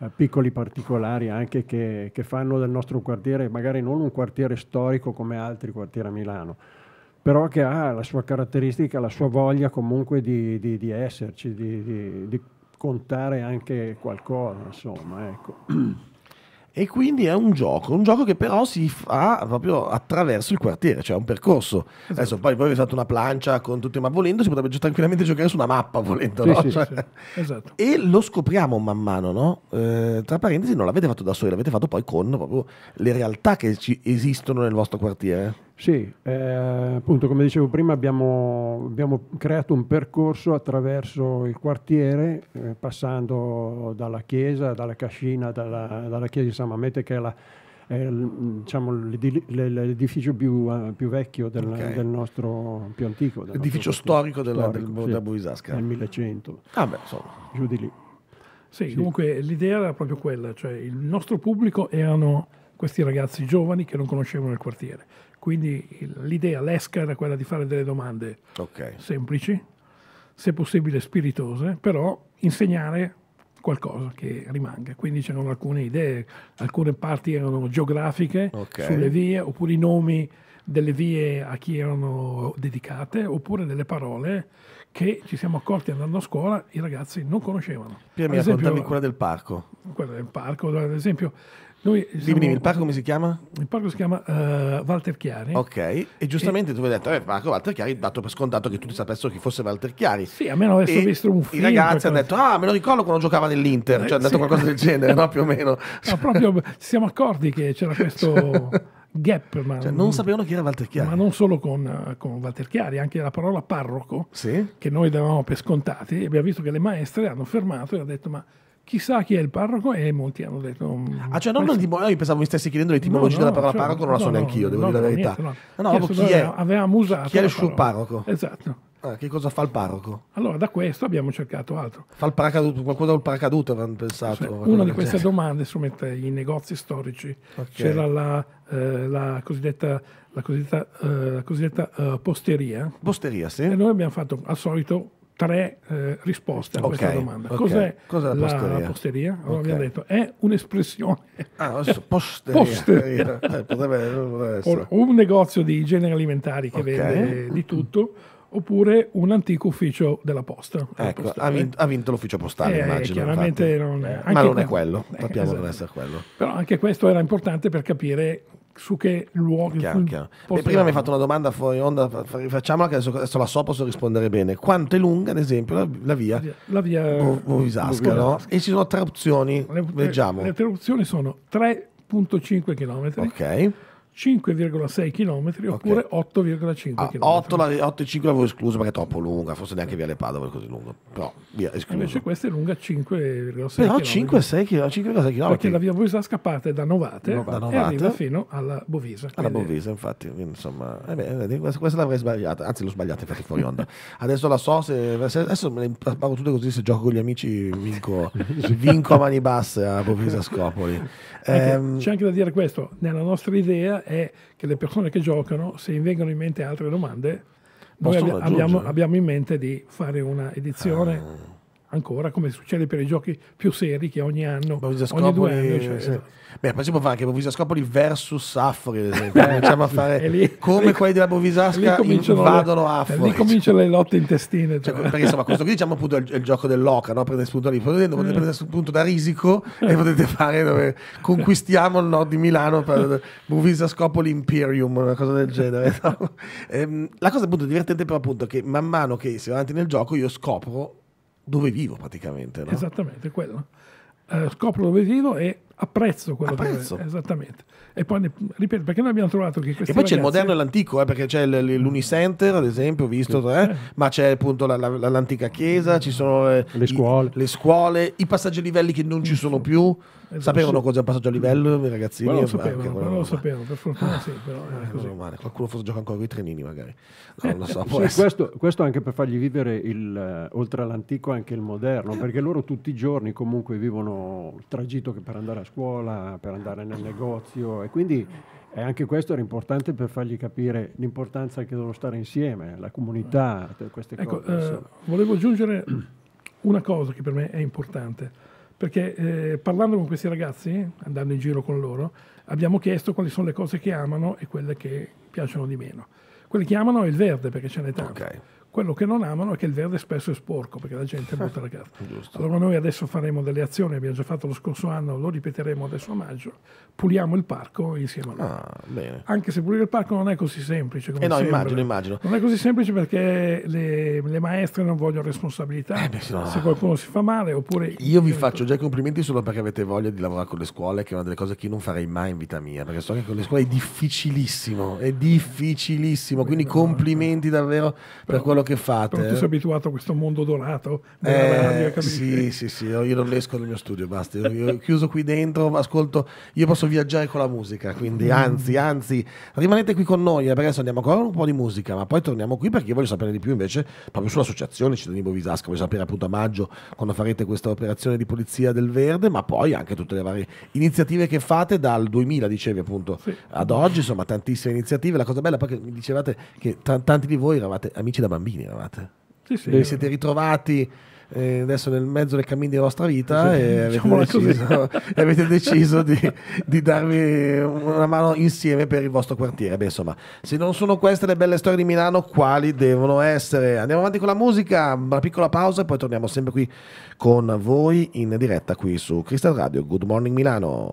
eh, piccoli particolari anche che, che fanno del nostro quartiere magari non un quartiere storico come altri quartieri a Milano però che ha la sua caratteristica, la sua voglia comunque di, di, di esserci, di, di, raccontare anche qualcosa, insomma, ecco. E quindi è un gioco, un gioco che però si fa proprio attraverso il quartiere, cioè un percorso. Esatto. Adesso poi voi avete fatto una plancia con tutti, ma volendo si potrebbe tranquillamente giocare su una mappa, volendo. Sì, no? sì, cioè... sì. Esatto. E lo scopriamo man mano, no? Eh, tra parentesi non l'avete fatto da soli, l'avete fatto poi con proprio le realtà che esistono nel vostro quartiere. Sì, eh, appunto come dicevo prima abbiamo, abbiamo, creato un percorso attraverso il quartiere, eh, passando dalla chiesa, dalla cascina, dalla, dalla chiesa di San Mamete che è la, è diciamo, l'edificio più, eh, più vecchio del, okay. del, nostro più antico. L'edificio storico, della, storico del, sì, della Buisasca. Nel 1100. Ah beh, insomma. Giù di lì. Sì, sì, comunque l'idea era proprio quella, cioè il nostro pubblico erano questi ragazzi giovani che non conoscevano il quartiere. Quindi l'idea, l'esca era quella di fare delle domande okay. semplici, se possibile spiritose, però insegnare qualcosa che rimanga. Quindi c'erano alcune idee, alcune parti erano geografiche okay. sulle vie, oppure i nomi delle vie a chi erano dedicate, oppure delle parole che ci siamo accorti andando a scuola i ragazzi non conoscevano. Pier mia, esempio, quella del parco. Quella del parco, ad esempio lui, Dimmi, il parco come si chiama? Il parco si chiama uh, Walter Chiari. Ok, e giustamente e... tu hai detto, eh, Marco Walter Chiari, dato per scontato che tutti sapessero chi fosse Walter Chiari. Sì, a almeno avessero visto un film. I ragazzi hanno detto, ah, me lo ricordo quando giocava nell'Inter, eh, cioè eh, hanno detto sì. qualcosa del genere, no? Più o meno. No, proprio ci siamo accorti che c'era questo... gap. Ma cioè, non sapevano chi era Walter Chiari. Ma non solo con, con Walter Chiari, anche la parola parroco, sì? che noi davamo per scontati, abbiamo visto che le maestre hanno fermato e hanno detto: Ma Chissà chi è il parroco e molti hanno detto... Mm, ah, cioè non questo... Timo... io pensavo mi stessi chiedendo l'etimologia no, no, della parola cioè, parroco, non la so no, neanch'io, devo dire la verità. Niente, no, no, chi è? Avevamo usato chi è il suo parroco? Esatto. Ah, che cosa fa il parroco? Allora, da questo abbiamo cercato altro. Fa il paracaduto, qualcosa del paracaduto avevano pensato. Cioè, una di queste domande, su i negozi storici, okay. c'era la, eh, la cosiddetta la cosiddetta, eh, cosiddetta eh, posteria. Posteria, sì. E noi abbiamo fatto al solito tre eh, risposte a okay, questa domanda. Okay. Cos'è, Cos'è, la posteria? La posteria? Allora okay. detto, è un'espressione. Ah, posteria. posteria. eh, potrebbe, eh, potrebbe o, un negozio di generi alimentari che vende di tutto, oppure un antico ufficio della posta. Ecco, ha vinto, ha vinto, l'ufficio postale, eh, immagino. Chiaramente non è, eh, Ma non è quello, eh, sappiamo esatto. non essere quello. Però anche questo era importante per capire su che luoghi. Chiaro, chiaro. Beh, prima mi hai fatto una domanda fuori onda, facciamola che adesso, adesso, la so, posso rispondere bene. Quanto è lunga, ad esempio, la, la via, la via Bovisasca. No? E ci sono tre opzioni, le, leggiamo. Le, le tre opzioni sono 3.5 km. Ok. 5,6 km oppure okay. 8,5 ah, km. 8, la, 8,5 l'avevo escluso perché è troppo lunga, forse neanche via Le Padova è così lunga. Però via, escluso. Invece questa è lunga 5,6 km. 5,6 km. Perché la via Bovisa scappata è da Novate, da Novate. e arriva fino alla Bovisa. Alla Bovisa, infatti, insomma, eh beh, eh, questa l'avrei sbagliata, anzi l'ho sbagliata infatti fuori onda. Adesso la so, se, se adesso me le pago tutte così se gioco con gli amici vinco, vinco a mani basse a Bovisa Scopoli. Ecco, c'è anche da dire questo, nella nostra idea è che le persone che giocano, se vengono in mente altre domande, noi abbiamo, abbiamo, in mente di fare una edizione. Ah ancora, come succede per i giochi più seri che ogni anno, ogni due anni. Cioè, sì. Esatto. Beh, poi si può fare anche Bovisa Scopoli versus Affori, eh, cominciamo a fare lì, come lì, quelli della Bovisasca invadono Affori. Lì cominciano le eh, lotte intestine. Cioè, cioè, perché insomma, questo qui diciamo appunto è il, è il gioco dell'oca, no? prendete spunto lì, potete, potete eh. prendere spunto da Risico e potete fare dove conquistiamo il nord di Milano per Bovisa Scopoli Imperium, una cosa del genere. No? Ehm, la cosa appunto divertente però appunto che man mano che si va avanti nel gioco io scopro dove vivo praticamente. No? Esattamente, quello. Eh, scopro dove vivo e apprezzo quello apprezzo. che è. Esattamente. E poi, ripeto, perché noi abbiamo trovato che E poi ragazzi... c'è il moderno e l'antico, eh, perché c'è l'Unicenter, ad esempio, visto, sì. Eh, eh, ma c'è appunto la, la, l'antica chiesa, ci sono eh, le scuole. I, le scuole, i passaggi livelli che non ci sono più esatto. Sapevano cosa è un passaggio a livello i ragazzini? Quello lo sapevano, quello lo sapevano per fortuna ah, sì, però eh, così. Male. Qualcuno forse gioca ancora con i trenini magari. No, non lo so, sì, questo, questo, anche per fargli vivere il, eh, oltre all'antico anche il moderno, eh. perché loro tutti i giorni comunque vivono il tragitto che per andare a scuola, per andare nel negozio e quindi e eh, anche questo era importante per fargli capire l'importanza che devono stare insieme, la comunità, queste ecco, cose. Eh, volevo aggiungere una cosa che per me è importante. Perché eh, parlando con questi ragazzi, andando in giro con loro, abbiamo chiesto quali sono le cose che amano e quelle che piacciono di meno. Quelle che amano è il verde perché ce n'è tanto. Okay. Quello che non amano è che il verde spesso è sporco perché la gente butta la carta. Allora noi adesso faremo delle azioni, abbiamo già fatto lo scorso anno, lo ripeteremo adesso a maggio, puliamo il parco insieme a noi. Ah, Anche se pulire il parco non è così semplice. Come eh no, sembra. immagino, immagino. Non è così semplice perché le, le maestre non vogliono responsabilità. Eh, beh, no. Se qualcuno si fa male oppure... Io vi faccio già i complimenti solo perché avete voglia di lavorare con le scuole, che è una delle cose che io non farei mai in vita mia, perché so che con le scuole è difficilissimo, è difficilissimo. Quindi complimenti davvero per quello che fate. Però tu sei abituato a questo mondo dorato. Eh, sì, sì, sì, io non esco dal mio studio, basta. Io, io chiuso qui dentro, ascolto, io posso viaggiare con la musica, quindi mm. anzi, anzi, rimanete qui con noi, eh, perché adesso andiamo ancora un po' di musica, ma poi torniamo qui perché io voglio sapere di più invece proprio sull'associazione Cittadini Bovisasca, voglio sapere appunto a maggio quando farete questa operazione di pulizia del verde, ma poi anche tutte le varie iniziative che fate dal 2000, dicevi appunto, sì. ad oggi, insomma, tantissime iniziative. La cosa bella perché mi dicevate che t- tanti di voi eravate amici da bambini bambini eravate. Sì, sì, Vi siete ritrovati eh, adesso nel mezzo del cammino della vostra vita e, avete deciso, e, avete deciso, di, di, darvi una mano insieme per il vostro quartiere. Beh, insomma, se non sono queste le belle storie di Milano, quali devono essere? Andiamo avanti con la musica, una piccola pausa e poi torniamo sempre qui con voi in diretta qui su Crystal Radio. Good Morning Milano.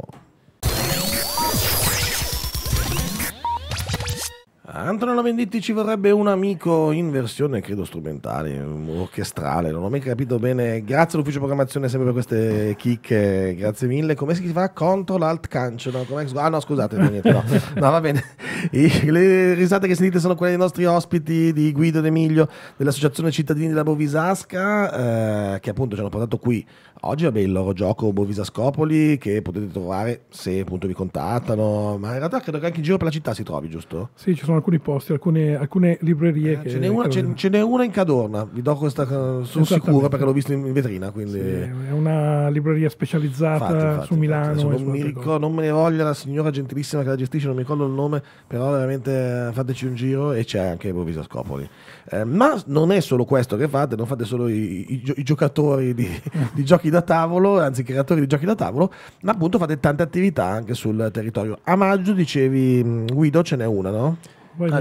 Antonello Venditti ci vorrebbe un amico in versione credo strumentale, orchestrale, non ho mai capito bene. Grazie all'ufficio programmazione sempre per queste chicche, grazie mille. Come si fa? Control Alt Cancio? No? Ah no, scusate, no, niente, no. no va bene. I, le risate che sentite sono quelle dei nostri ospiti di Guido ed Emilio dell'Associazione Cittadini della Bovisasca eh, che appunto ci hanno portato qui. Oggi vabbè il loro gioco Bovisascopoli che potete trovare se appunto vi contattano, ma in realtà credo che anche in giro per la città si trovi, giusto? Sì, ci sono alcuni posti, alcune, alcune librerie. Eh, ce, n'è una, che... ce, n'è una, in Cadorna, vi do questa, sono sicuro perché l'ho visto in vetrina. Quindi... Sì, è una libreria specializzata infatti, infatti, su Milano. Infatti, non, ricordo, non, me ne voglia la signora gentilissima che la gestisce, non mi ricordo il nome, però veramente eh, fateci un giro e c'è anche Bovisa Scopoli. Eh, ma non è solo questo che fate, non fate solo i, i, i giocatori di, di, giochi da tavolo, anzi i creatori di giochi da tavolo, ma appunto fate tante attività anche sul territorio. A maggio dicevi mm, Guido ce n'è una, no?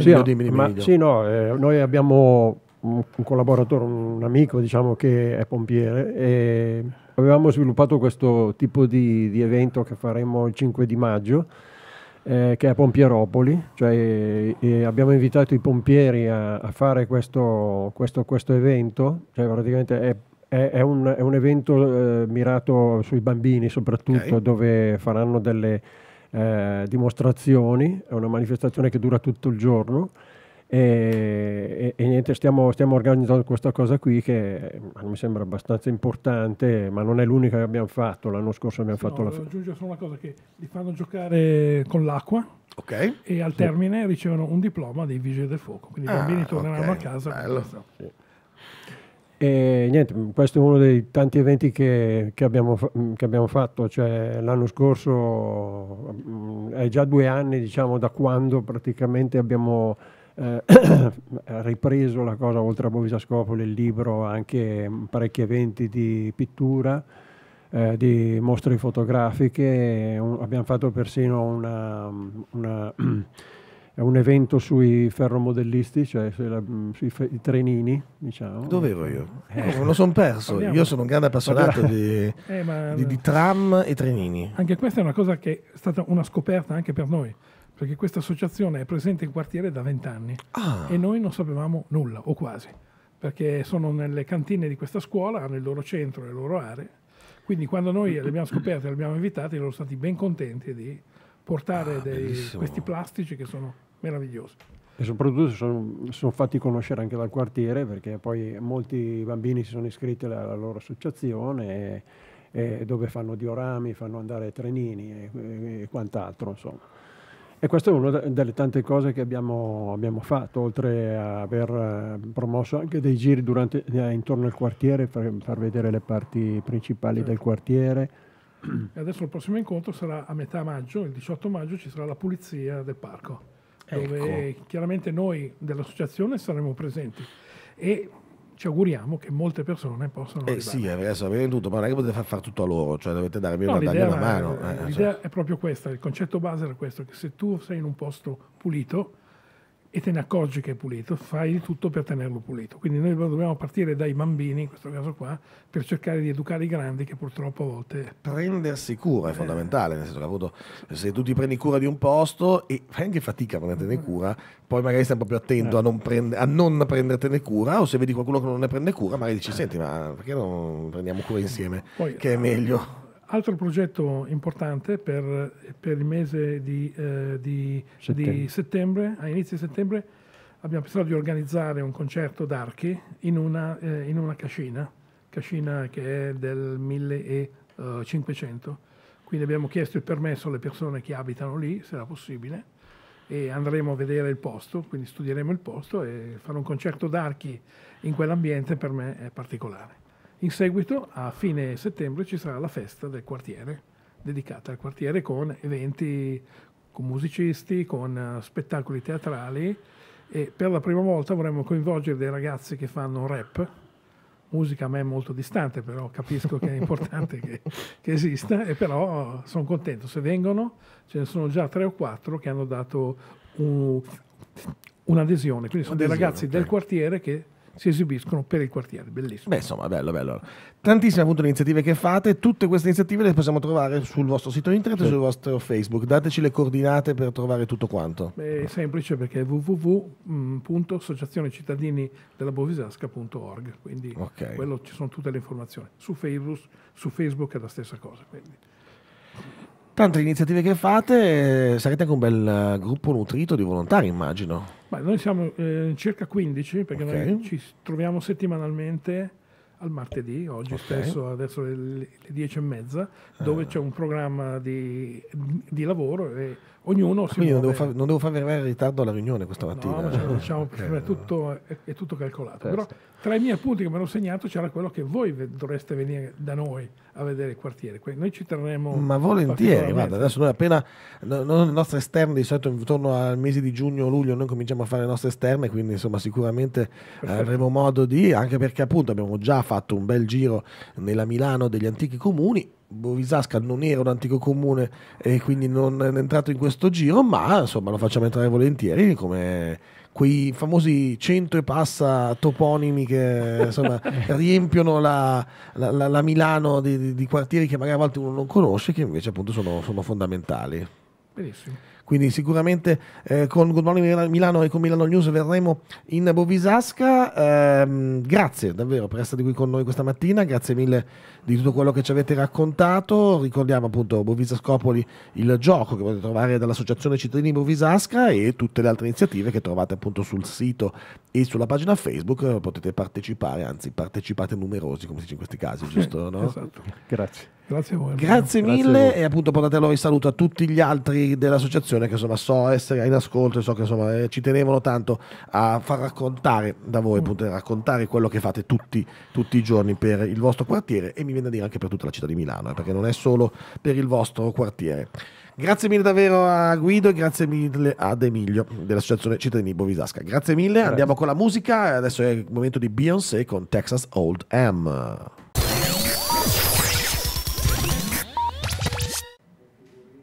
Sì, ah, dimmi, dimmi, ma, dimmi. sì, no, eh, noi abbiamo un, un collaboratore, un, un amico diciamo, che è pompiere e avevamo sviluppato questo tipo di, di evento che faremo il 5 di maggio eh, che è a Pompieropoli, cioè, eh, abbiamo invitato i pompieri a, a fare questo, questo, questo, evento, cioè praticamente è, è, è, un, è un, evento eh, mirato sui bambini soprattutto okay. dove faranno delle eh, dimostrazioni, è una manifestazione che dura tutto il giorno e, e, e niente, stiamo, stiamo, organizzando questa cosa qui che mi sembra abbastanza importante, ma non è l'unica che abbiamo fatto, l'anno scorso abbiamo sì, fatto no, la... Aggiungo solo una cosa che li fanno giocare con l'acqua, Okay. e al termine ricevono un diploma dei vigili del fuoco, quindi i ah, bambini torneranno okay. a casa. Bello. Sì. E niente, questo è uno dei tanti eventi che, che, abbiamo, che abbiamo, fatto, cioè, l'anno scorso è mm, già due anni diciamo, da quando praticamente abbiamo eh, ripreso la cosa oltre a Bovisa Scopoli, il libro, anche mm, parecchi eventi di pittura, eh, di mostre fotografiche, un, abbiamo fatto persino una, mm, una è un evento sui ferromodellisti, cioè sui mm, fe- trenini, diciamo. Dove ero io? Eh. Me lo sono perso. Parliamo. Io sono un grande appassionato di, eh, ma... di, di, tram e trenini. Anche questa è una cosa che è stata una scoperta anche per noi, perché questa associazione è presente in quartiere da vent'anni ah. e noi non sapevamo nulla, o quasi, perché sono nelle cantine di questa scuola, hanno il loro centro, le loro aree. Quindi quando noi le abbiamo scoperte, le abbiamo invitate, loro sono stati ben contenti di portare ah, dei, questi plastici che sono meraviglioso. E soprattutto sono, sono, fatti conoscere anche dal quartiere perché poi molti bambini si sono iscritti alla, alla loro associazione e, e dove fanno diorami, fanno andare trenini e, e quant'altro. Insomma. E questa è una delle tante cose che abbiamo, abbiamo fatto, oltre a aver eh, promosso anche dei giri durante, eh, intorno al quartiere, per far vedere le parti principali certo. del quartiere. E adesso il prossimo incontro sarà a metà maggio, il 18 maggio ci sarà la pulizia del parco. Ecco. dove ecco. chiaramente noi dell'associazione saremo presenti e ci auguriamo che molte persone possano eh sì, adesso avete tutto, ma non è che potete far fare tutto a loro, cioè dovete darmi no, una, una mano. eh, cioè. l'idea cioè. è proprio questa, il concetto base era questo, che se tu sei in un posto pulito, e te ne accorgi che è pulito, fai di tutto per tenerlo pulito. Quindi noi dobbiamo partire dai bambini, in questo caso qua, per cercare di educare i grandi che purtroppo a volte... Prendersi cura è eh. fondamentale, eh. nel senso che appunto se tu ti prendi cura di un posto e fai anche fatica a prenderne mm. cura, poi magari stai proprio attento eh. a, non prende, a, non prendertene cura o se vedi qualcuno che non ne prende cura magari dici eh. senti ma perché non prendiamo cura insieme poi, che è meglio Altro progetto importante per, per il mese di, eh, di, settembre. di, settembre. a inizio settembre, abbiamo pensato di organizzare un concerto d'archi in una, eh, in una cascina, cascina che è del 1500. Quindi abbiamo chiesto il permesso alle persone che abitano lì, se era possibile, e andremo a vedere il posto, quindi studieremo il posto e fare un concerto d'archi in quell'ambiente per me è particolare. In seguito, a fine settembre, ci sarà la festa del quartiere, dedicata al quartiere con eventi con musicisti, con eh, spettacoli teatrali e per la prima volta vorremmo coinvolgere dei ragazzi che fanno rap, musica a me è molto distante, però capisco che è importante che, che, esista e però sono contento. Se vengono ce ne sono già tre o quattro che hanno dato un, un'adesione, quindi sono un'adesione, dei ragazzi okay. del quartiere che si esibiscono per il quartiere. Bellissimo. Beh, insomma, bello, bello. Tantissime appunto le iniziative che fate, tutte queste iniziative le possiamo trovare sul vostro sito internet sì. e sul vostro Facebook. Dateci le coordinate per trovare tutto quanto. Beh, è semplice perché è www.associazionecittadinidellabovisasca.org, quindi okay. quello ci sono tutte le informazioni. Su Facebook, su Facebook è la stessa cosa. Quindi. Tante iniziative che fate, sarete anche un bel eh, gruppo nutrito di volontari, immagino. Beh, noi siamo eh, circa 15 perché okay. noi ci troviamo settimanalmente al martedì, oggi okay. stesso, adesso le, le 10 e mezza, eh. dove ah. c'è un programma di, di lavoro e ognuno si Quindi muove. non devo, far, arrivare in ritardo alla riunione questa mattina. No, cioè, diciamo, okay, eh. è, tutto, è, è, tutto, calcolato. Eh, Però tra i miei appunti che mi hanno segnato c'era quello che voi dovreste venire da noi a vedere il quartiere. Quindi noi ci terremo. Ma volentieri, guarda, adesso noi appena no, no, le nostre esterne di solito intorno al mese di giugno luglio noi cominciamo a fare le nostre esterne, quindi insomma sicuramente eh, Perfetto. avremo modo di, anche perché appunto abbiamo già fatto un bel giro nella Milano degli antichi comuni Bovisasca non era un antico comune e quindi non è entrato in questo giro, ma insomma lo facciamo entrare volentieri come quei famosi cento e passa toponimi che insomma, riempiono la, la, la, la Milano di, di, quartieri che magari a volte uno non conosce, che invece appunto sono, sono fondamentali. Benissimo. Quindi sicuramente eh, con Good Morning Milano e con Milano News verremo in Bovisasca. Eh, grazie davvero per essere qui con noi questa mattina, grazie mille di tutto quello che ci avete raccontato. Ricordiamo appunto Bovisascopoli, il gioco che potete trovare dall'Associazione Cittadini Bovisasca e tutte le altre iniziative che trovate appunto sul sito e sulla pagina Facebook. Potete partecipare, anzi partecipate numerosi come si dice in questi casi, giusto? No? Esatto. Grazie. Grazie, a voi, grazie mille grazie a e appunto portate allora il saluto a tutti gli altri dell'associazione trasmissione che insomma so essere in ascolto e so che insomma eh, ci tenevano tanto a far raccontare da voi, mm. poter raccontare quello che fate tutti, tutti i giorni per il vostro quartiere e mi viene da dire anche per tutta la città di Milano, eh, perché non è solo per il vostro quartiere. Grazie mille davvero a Guido e grazie mille ad Emilio dell'Associazione Cittadini Bovisasca. Grazie mille, grazie. andiamo con la musica, adesso è il momento di Beyoncé con Texas Old M.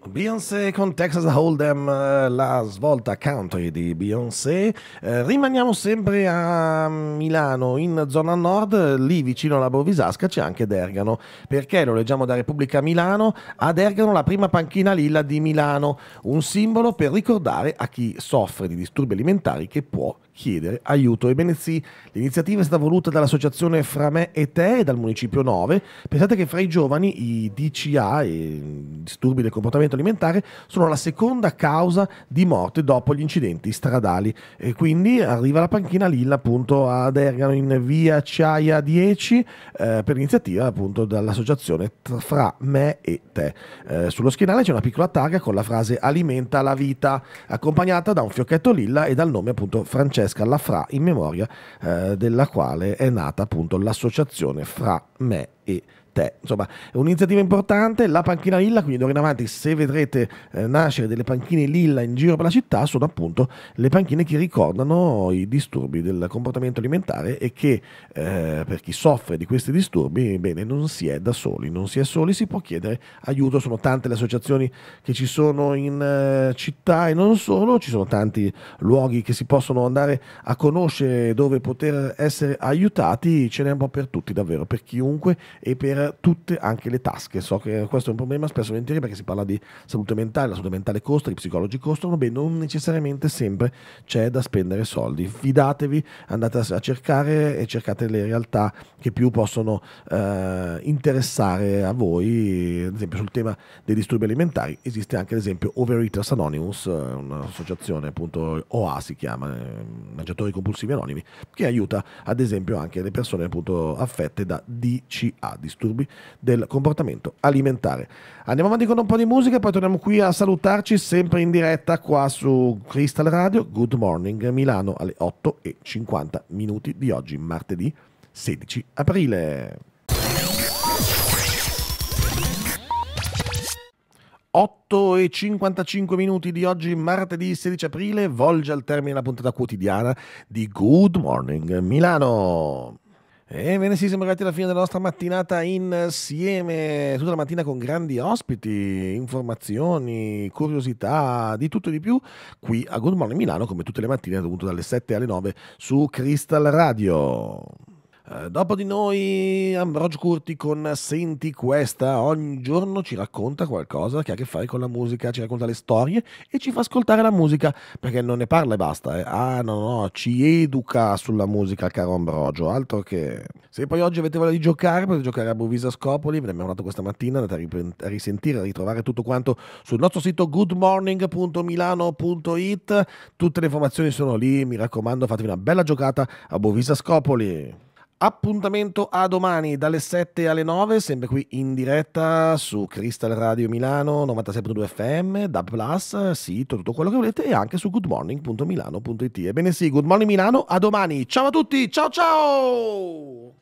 Beyoncé con Texas Hold'em, eh, la svolta country di Beyoncé. Eh, rimaniamo sempre a Milano, in zona nord, lì vicino alla Bovisasca c'è anche Dergano, perché lo leggiamo da Repubblica Milano, a Dergano la prima panchina lilla di Milano, un simbolo per ricordare a chi soffre di disturbi alimentari che può chiedere aiuto. Ebbene sì, l'iniziativa è stata voluta dall'associazione Fra me e te e dal Municipio 9. Pensate che fra i giovani i DCA, i disturbi del comportamento alimentare, sono la seconda causa di morte dopo gli incidenti stradali. E quindi arriva la panchina Lilla appunto ad Ergano in via Ciaia 10 eh, per iniziativa appunto dall'associazione Fra me e te. Eh, sullo schienale c'è una piccola targa con la frase Alimenta la vita, accompagnata da un fiocchetto lilla e dal nome appunto Francesco Francesca Fra in memoria eh, della quale è nata appunto l'associazione fra me e te. Insomma, è un'iniziativa importante, la panchina lilla, quindi d'ora in avanti se vedrete eh, nascere delle panchine lilla in giro per la città sono appunto le panchine che ricordano i disturbi del comportamento alimentare e che eh, per chi soffre di questi disturbi, bene, non si è da soli, non si è soli, si può chiedere aiuto, sono tante le associazioni che ci sono in eh, città e non solo, ci sono tanti luoghi che si possono andare a conoscere dove poter essere aiutati, ce n'è un po' per tutti davvero, per chiunque e per tutte anche le tasche. So che questo è un problema spesso volentieri perché si parla di salute mentale, la salute mentale costa, gli psicologi costano, beh non necessariamente sempre c'è da spendere soldi. Fidatevi, andate a cercare e cercate le realtà che più possono eh, interessare a voi, ad esempio sul tema dei disturbi alimentari esiste anche l'esempio Overeaters Anonymous, eh, un'associazione appunto OA si chiama, eh, Mangiatori Compulsivi Anonimi, che aiuta ad esempio anche le persone appunto affette da DCA, disturbi disturbi del comportamento alimentare. Andiamo avanti con un po' di musica e poi torniamo qui a salutarci sempre in diretta qua su Crystal Radio. Good morning Milano alle 8 e 50 minuti di oggi, martedì 16 aprile. 8 e 55 minuti di oggi, martedì 16 aprile, volge al termine la puntata quotidiana di Good Morning Milano. E bene, sì, siamo arrivati alla fine della nostra mattinata insieme, tutta la mattina con grandi ospiti, informazioni, curiosità, di tutto e di più, qui a Good Morning Milano, come tutte le mattine, appunto dalle 7 alle 9 su Crystal Radio. Eh, dopo di noi Ambrogio Curti con Senti questa, ogni giorno ci racconta qualcosa che ha a che fare con la musica, ci racconta le storie e ci fa ascoltare la musica, perché non ne parla e basta. Eh. Ah no no, ci educa sulla musica caro Ambrogio, altro che... Se poi oggi avete voglia di giocare, potete giocare a Bovisa Scopoli, ve ne abbiamo dato questa mattina, andate a, rip- a risentire, a ritrovare tutto quanto sul nostro sito goodmorning.milano.it, tutte le informazioni sono lì, mi raccomando fatevi una bella giocata a Bovisa Scopoli. Appuntamento a domani dalle 7 alle 9, sempre qui in diretta su Crystal Radio Milano 96.2 FM, da Plus, sito, tutto quello che volete e anche su goodmorning.milano.it. Ebbene sì, Good Morning Milano, a domani. Ciao a tutti, ciao ciao!